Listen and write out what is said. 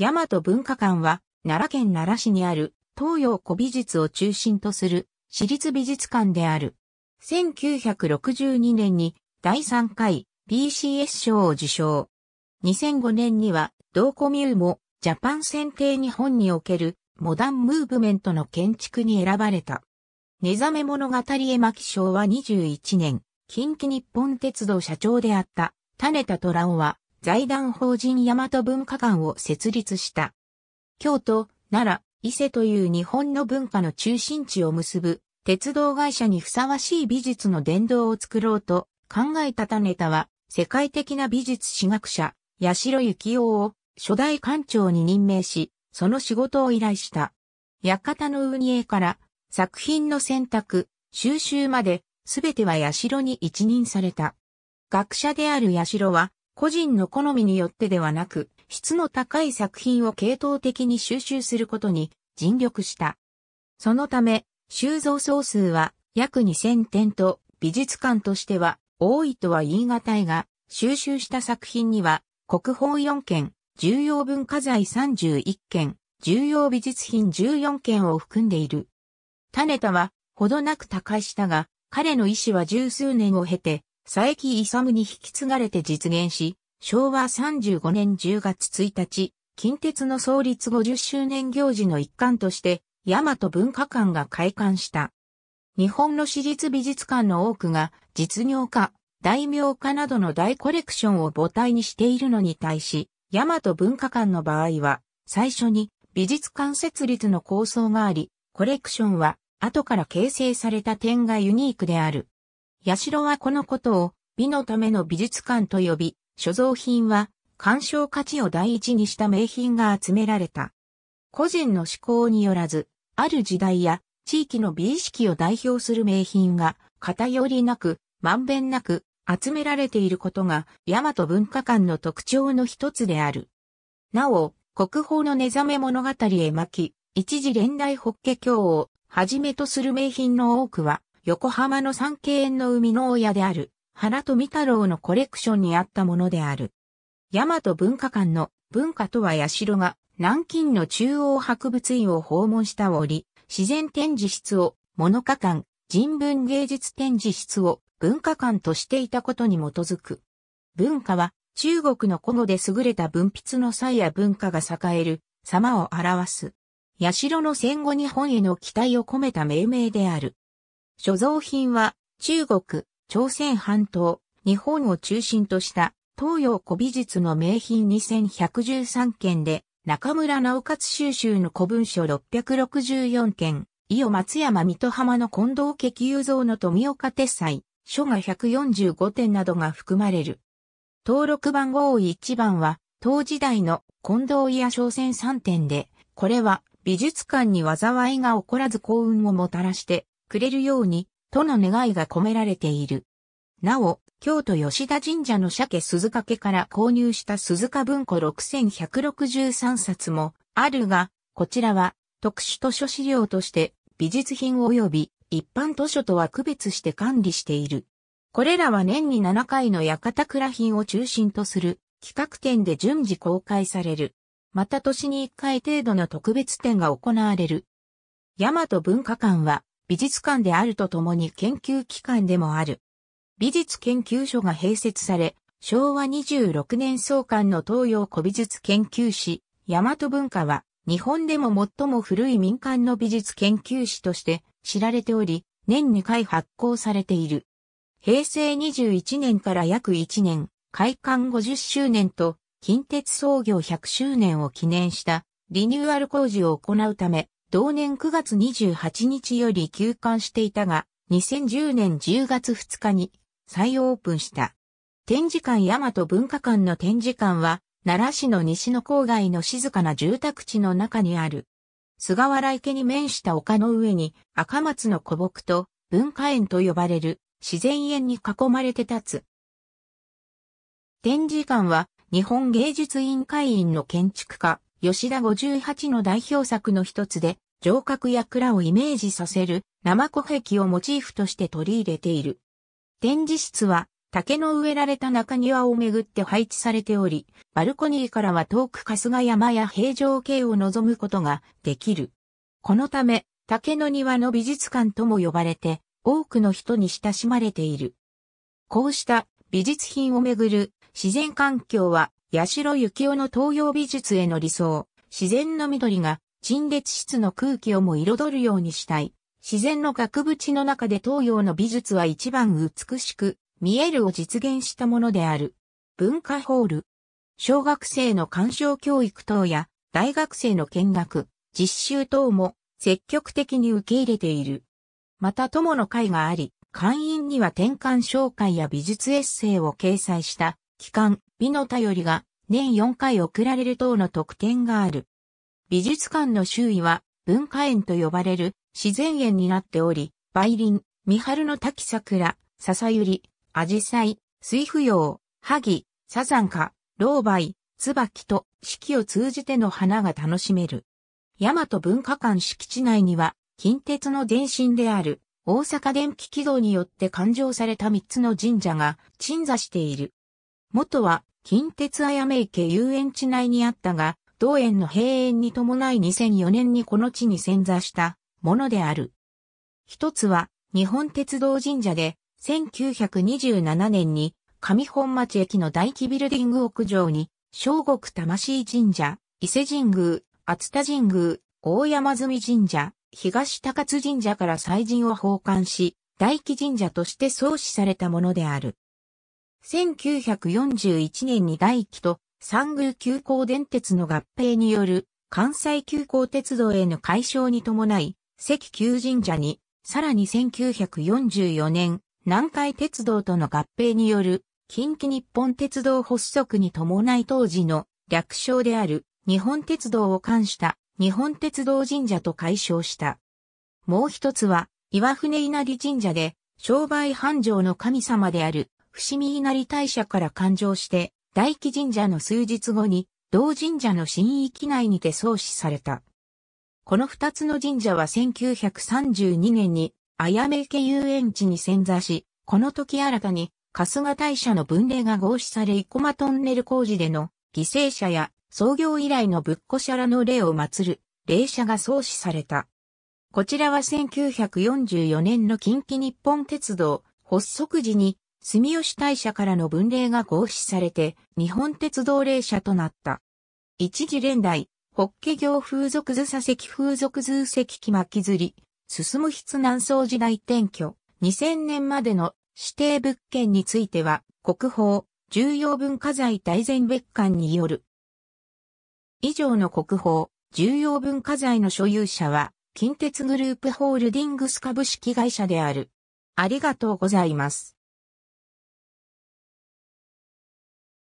大和文化館は、奈良県奈良市にある東洋古美術を中心とする私立美術館である。1962年に第3回 BCS 賞を受賞。2005年には同コミューもジャパン選定日本におけるモダンムーブメントの建築に選ばれた。目覚め物語絵巻賞は21年、近畿日本鉄道社長であった種田虎尾は財団法人大和文化館を設立した。京都、奈良、伊勢という日本の文化の中心地を結ぶ鉄道会社にふさわしい美術の殿堂を作ろうと考えたたネタは世界的な美術史学者、八代幸雄を初代館長に任命し、その仕事を依頼した。館の運営から作品の選択、収集まで、すべては八代に一任された。学者である八代は、個人の好みによってではなく、質の高い作品を系統的に収集することに尽力した。そのため、収蔵総数は約2000点と美術館としては多いとは言い難いが、収集した作品には国宝4件、重要文化財31件、重要美術品14件を含んでいる。種田はほどなく他界したが、彼の意志は十数年を経て佐伯勇に引き継がれて実現し、昭和35年10月1日、近鉄の創立50周年行事の一環として、大和文化館が開館した。日本の私立美術館の多くが実業家、大名家などの大コレクションを母体にしているのに対し、大和文化館の場合は、最初に美術館設立の構想があり、コレクションは後から形成された点がユニークである。社はこのことを美のための美術館と呼び、所蔵品は鑑賞価値を第一にした名品が集められた。個人の思考によらず、ある時代や地域の美意識を代表する名品が偏りなく、まんべんなく集められていることが、大和文化館の特徴の一つである。なお、国宝の寝覚め物語へ巻き、一時連代法華経をはじめとする名品の多くは、横浜の三景園の生みの親であると富太郎のコレクションにあったものである。大和文化館の文化とは社が南京の中央博物院を訪問した折、自然展示室を物価館、人文芸術展示室を文化館としていたことに基づく。文化は中国の古語で優れた文筆の際や文化が栄える様を表す。社の戦後日本への期待を込めた命名である。所蔵品は中国、朝鮮半島、日本を中心とした東洋古美術の名品2113件で、中村直勝収集の古文書664件、伊予松山水戸浜の近藤家旧造の富岡鉄斎、書が145点などが含まれる。登録番号1番は、当時代の近藤伊野商船3点で、これは美術館に災いが起こらず幸運をもたらして、くれるように、との願いが込められている。なお、京都吉田神社の鮭鈴掛から購入した鈴鹿文庫6163冊もあるが、こちらは特殊図書資料として美術品及び一般図書とは区別して管理している。これらは年に7回の館倉品を中心とする企画展で順次公開される。また年に1回程度の特別展が行われる。大和文化館は美術館であるとともに研究機関でもある。美術研究所が併設され、昭和26年創刊の東洋古美術研究史、大和文化は、日本でも最も古い民間の美術研究史として知られており、年2回発行されている。平成21年から約1年、開館50周年と、近鉄創業100周年を記念したリニューアル工事を行うため、同年9月28日より休館していたが、2010年10月2日に再オープンした。展示館大和文化館の展示館は、奈良市の西の郊外の静かな住宅地の中にある。菅原池に面した丘の上に赤松の古木と文化園と呼ばれる自然園に囲まれて立つ。展示館は日本芸術委員会員の建築家、吉田58の代表作の一つで、城郭や蔵をイメージさせる生古壁をモチーフとして取り入れている。展示室は竹の植えられた中庭をめぐって配置されており、バルコニーからは遠く春日山や平城京を望むことができる。このため、竹の庭の美術館とも呼ばれて、多くの人に親しまれている。こうした美術品をめぐる自然環境は八代幸雄の東洋美術への理想、自然の緑が陳列室の空気をも彩るようにしたい。自然の額縁の中で東洋の美術は一番美しく、見えるを実現したものである。文化ホール。小学生の鑑賞教育等や、大学生の見学、実習等も積極的に受け入れている。また友の会があり、会員には転換紹介や美術エッセイを掲載した、機関、美の便りが年4回送られる等の特典がある。美術館の周囲は文化園と呼ばれる自然園になっており、梅林、三春の滝桜、笹ゆり、紫陽花、水芙蓉、萩、サザンカ、老梅、椿と四季を通じての花が楽しめる。大和文化館敷地内には、近鉄の前身である大阪電気軌道によって勘定された三つの神社が鎮座している。元は近鉄綾目池遊園地内にあったが、同園の閉園に伴い2004年にこの地に潜座したものである。一つは、日本鉄道神社で、1927年に上本町駅の大規ビルディング屋上に、小国魂神社、伊勢神宮、厚田神宮、大山積神社、東高津神社から祭神を奉還し、大規神社として創始されたものである。1941年に第1期と三宮急行電鉄の合併による関西急行鉄道への解消に伴い、関急神社に、さらに1944年、南海鉄道との合併による近畿日本鉄道発足に伴い当時の略称である日本鉄道を冠した日本鉄道神社と解消した。もう一つは岩船稲荷神社で商売繁盛の神様である伏見稲荷大社から誕生して、大紀神社の数日後に、同神社の新域内にて創始された。この二つの神社は1932年に、あやめ池遊園地に潜座し、この時新たに、春日大社の分霊が合祀され生駒トンネル工事での犠牲者や創業以来の仏庫社らの霊を祀る霊社が創始された。こちらは1944年の近畿日本鉄道発足時に住吉大社からの分霊が合祀されて、日本鉄道霊社となった。一時連代、法華行風俗図左石風俗図石木巻ずり、進む筆南宋時代転居、2000年までの指定物件については、国宝、重要文化財大全別館による。以上の国宝、重要文化財の所有者は、近鉄グループホールディングス株式会社である。ありがとうございます。